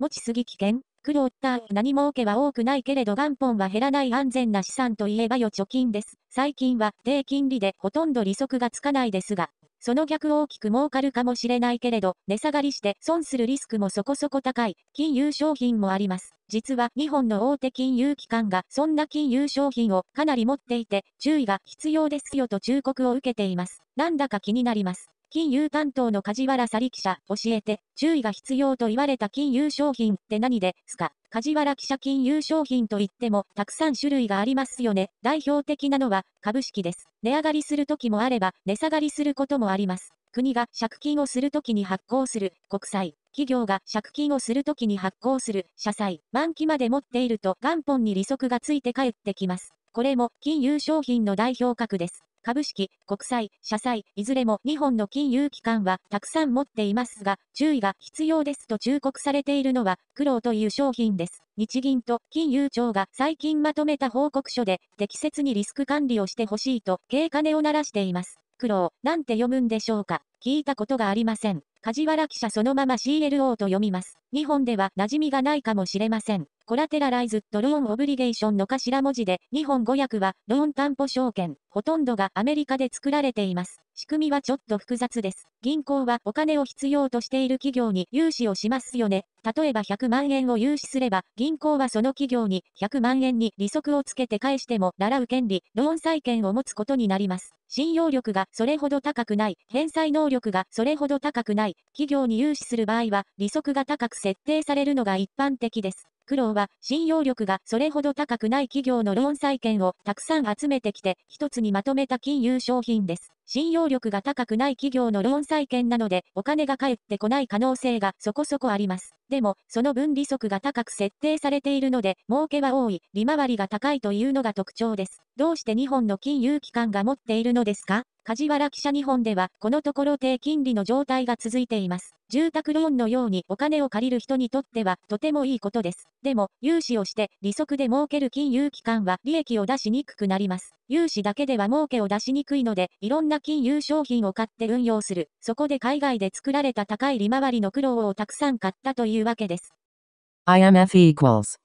持ちすぎ危険。苦労った何儲けは多くないけれど元本は減らない安全な資産といえばよ貯金です。最近は低金利でほとんど利息がつかないですが、その逆大きく儲かるかもしれないけれど、値下がりして損するリスクもそこそこ高い金融商品もあります。実は日本の大手金融機関がそんな金融商品をかなり持っていて、注意が必要ですよと忠告を受けています。なんだか気になります。金融担当の梶原さり記者、教えて、注意が必要と言われた金融商品って何ですか梶原記者金融商品といっても、たくさん種類がありますよね。代表的なのは、株式です。値上がりする時もあれば、値下がりすることもあります。国が借金をするときに発行する国債、企業が借金をするときに発行する社債、満期まで持っていると元本に利息がついて返ってきます。これも金融商品の代表格です。株式、国債、社債、いずれも2本の金融機関はたくさん持っていますが、注意が必要ですと忠告されているのは、苦労という商品です。日銀と金融庁が最近まとめた報告書で、適切にリスク管理をしてほしいと、経金を鳴らしています。苦労、なんて読むんでしょうか聞いたことがありません。梶原記者そのまま CLO と読みます。日本では馴染みがないかもしれません。コラテラライズとローンオブリゲーションの頭文字で、日本語訳は、ローン担保証券、ほとんどがアメリカで作られています。仕組みはちょっと複雑です。銀行はお金を必要としている企業に融資をしますよね。例えば100万円を融資すれば、銀行はその企業に100万円に利息をつけて返しても、習う権利、ローン債権を持つことになります。信用力がそれほど高くない、返済能力がそれほど高くない、企業に融資する場合は、利息が高く設定されるのが一般的です。苦労は信用力がそれほど高くない企業のローン債券をたくさん集めてきて、一つにまとめた金融商品です。信用力が高くない企業のローン債権なので、お金が返ってこない可能性がそこそこあります。でも、その分利息が高く設定されているので、儲けは多い、利回りが高いというのが特徴です。どうして日本の金融機関が持っているのですか梶原記者日本では、このところ低金利の状態が続いています。住宅ローンのようにお金を借りる人にとってはとてもいいことです。でも、融資をして利息で儲ける金融機関は利益を出しにくくなります。融資だけでは儲けを出しにくいので、いろんな金融商品を買って運用する。そこで海外で作られた高い利回りの苦労をたくさん買ったというわけです。IMF equals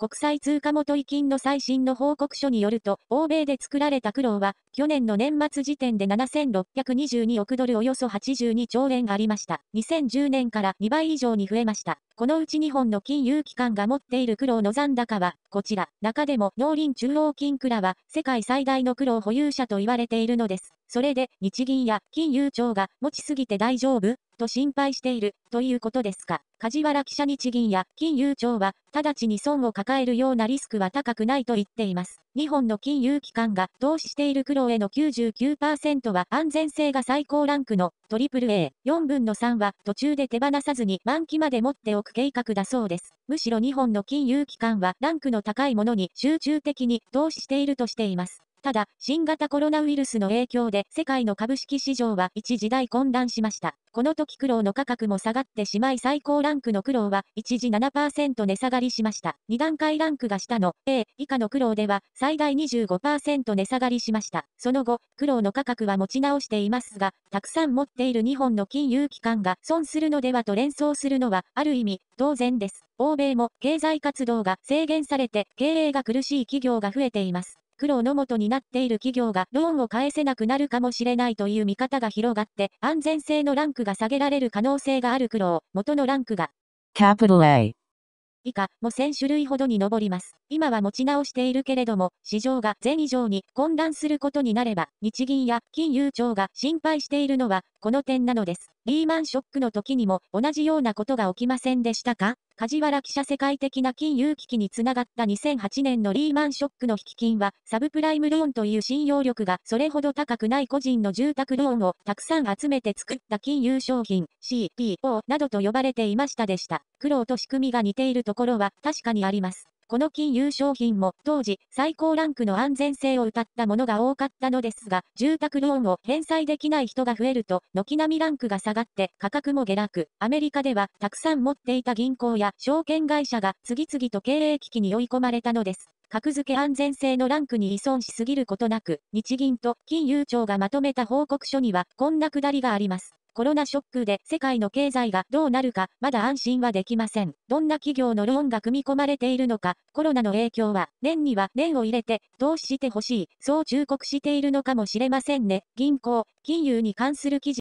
国際通貨元違金の最新の報告書によると、欧米で作られた苦労は、去年の年末時点で7622億ドルおよそ82兆円ありました。2010年から2倍以上に増えました。このうち日本の金融機関が持っている苦労の残高は、こちら、中でも農林中央金蔵は、世界最大の苦労保有者と言われているのです。それで、日銀や金融庁が持ちすぎて大丈夫と心配している、ということですか。梶原記者日銀や金融庁は、直ちに損を抱えるようなリスクは高くないと言っています。日本の金融機関が投資している苦労への99%は安全性が最高ランクの AAA、4分の3は途中で手放さずに満期まで持っておく計画だそうです。むしろ日本の金融機関はランクの高いものに集中的に投資しているとしています。ただ、新型コロナウイルスの影響で世界の株式市場は一時代混乱しました。この時苦労の価格も下がってしまい最高ランクの苦労は一時7%値下がりしました。2段階ランクが下の A 以下の苦労では最大25%値下がりしました。その後、苦労の価格は持ち直していますが、たくさん持っている日本の金融機関が損するのではと連想するのはある意味当然です。欧米も経済活動が制限されて経営が苦しい企業が増えています。苦労のもとになっている企業がローンを返せなくなるかもしれないという見方が広がって、安全性のランクが下げられる可能性がある苦労、元のランクが、capital A 以下も1000種類ほどに上ります。今は持ち直しているけれども、市場が前以上に混乱することになれば、日銀や金融庁が心配しているのは、この点なのです。リーマンショックの時にも同じようなことが起きませんでしたか梶原記者世界的な金融危機につながった2008年のリーマンショックの引き金は、サブプライムローンという信用力がそれほど高くない個人の住宅ローンをたくさん集めて作った金融商品 CPO などと呼ばれていましたでした。苦労と仕組みが似ているところは確かにあります。この金融商品も当時最高ランクの安全性を謳ったものが多かったのですが、住宅ローンを返済できない人が増えると、軒並みランクが下がって価格も下落。アメリカではたくさん持っていた銀行や証券会社が次々と経営危機に追い込まれたのです。格付け安全性のランクに依存しすぎることなく、日銀と金融庁がまとめた報告書には、こんなくだりがあります。コロナショックで世界の経済がどうなるか、まだ安心はできません。どんな企業のローンが組み込まれているのか、コロナの影響は、年には年を入れて、投資してほしい、そう忠告しているのかもしれませんね。銀行、金融に関する記事